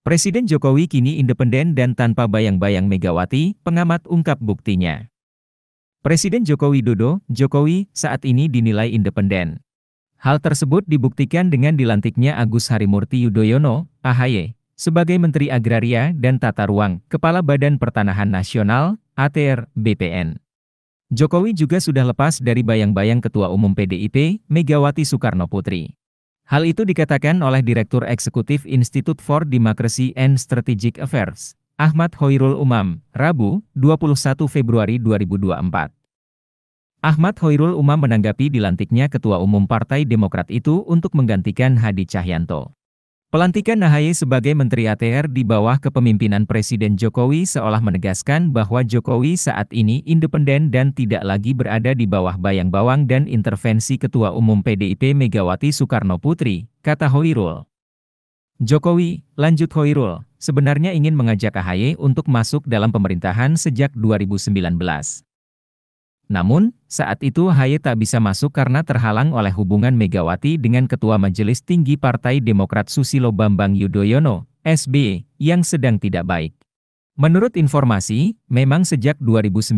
Presiden Jokowi kini independen dan tanpa bayang-bayang Megawati, pengamat ungkap buktinya. Presiden Jokowi Dodo, Jokowi, saat ini dinilai independen. Hal tersebut dibuktikan dengan dilantiknya Agus Harimurti Yudhoyono, AHY, sebagai Menteri Agraria dan Tata Ruang, Kepala Badan Pertanahan Nasional, ATR, BPN. Jokowi juga sudah lepas dari bayang-bayang Ketua Umum PDIP, Megawati Soekarno Putri. Hal itu dikatakan oleh Direktur Eksekutif Institute for Democracy and Strategic Affairs, Ahmad Hoirul Umam, Rabu, 21 Februari 2024. Ahmad Hoirul Umam menanggapi dilantiknya Ketua Umum Partai Demokrat itu untuk menggantikan Hadi Cahyanto. Pelantikan Nahaye sebagai Menteri ATR di bawah kepemimpinan Presiden Jokowi seolah menegaskan bahwa Jokowi saat ini independen dan tidak lagi berada di bawah bayang bawang dan intervensi Ketua Umum PDIP Megawati Soekarno Putri, kata Hoirul. Jokowi, lanjut Hoirul, sebenarnya ingin mengajak Ahy untuk masuk dalam pemerintahan sejak 2019. Namun, saat itu Haye tak bisa masuk karena terhalang oleh hubungan Megawati dengan Ketua Majelis Tinggi Partai Demokrat Susilo Bambang Yudhoyono, SBY, yang sedang tidak baik. Menurut informasi, memang sejak 2019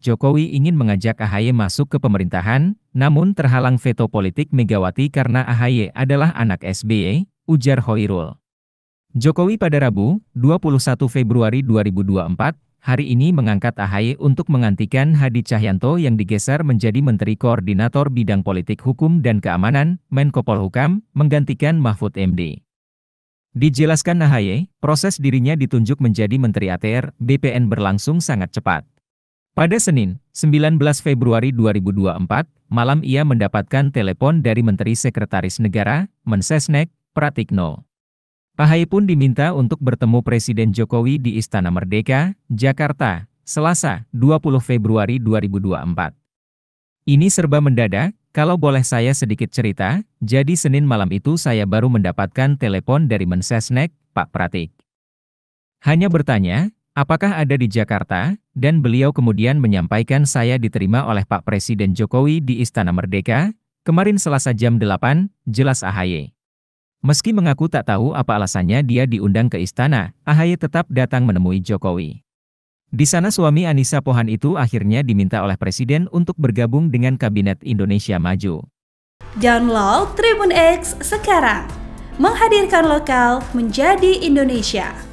Jokowi ingin mengajak AHY masuk ke pemerintahan, namun terhalang veto politik Megawati karena AHY adalah anak SBY, ujar Hoirul. Jokowi pada Rabu, 21 Februari 2024, hari ini mengangkat AHY untuk menggantikan Hadi Cahyanto yang digeser menjadi Menteri Koordinator Bidang Politik Hukum dan Keamanan, Menko Polhukam, menggantikan Mahfud MD. Dijelaskan AHY, proses dirinya ditunjuk menjadi Menteri ATR, BPN berlangsung sangat cepat. Pada Senin, 19 Februari 2024, malam ia mendapatkan telepon dari Menteri Sekretaris Negara, Mensesnek, Pratikno. Ahai pun diminta untuk bertemu Presiden Jokowi di Istana Merdeka, Jakarta, Selasa, 20 Februari 2024. Ini serba mendadak, kalau boleh saya sedikit cerita, jadi Senin malam itu saya baru mendapatkan telepon dari Mensesnek, Pak Pratik. Hanya bertanya, apakah ada di Jakarta, dan beliau kemudian menyampaikan saya diterima oleh Pak Presiden Jokowi di Istana Merdeka, kemarin selasa jam 8, jelas Ahaye. Meski mengaku tak tahu apa alasannya dia diundang ke istana, Ahaye tetap datang menemui Jokowi. Di sana suami Anissa Pohan itu akhirnya diminta oleh Presiden untuk bergabung dengan Kabinet Indonesia Maju. Download Tribun X sekarang, menghadirkan lokal menjadi Indonesia.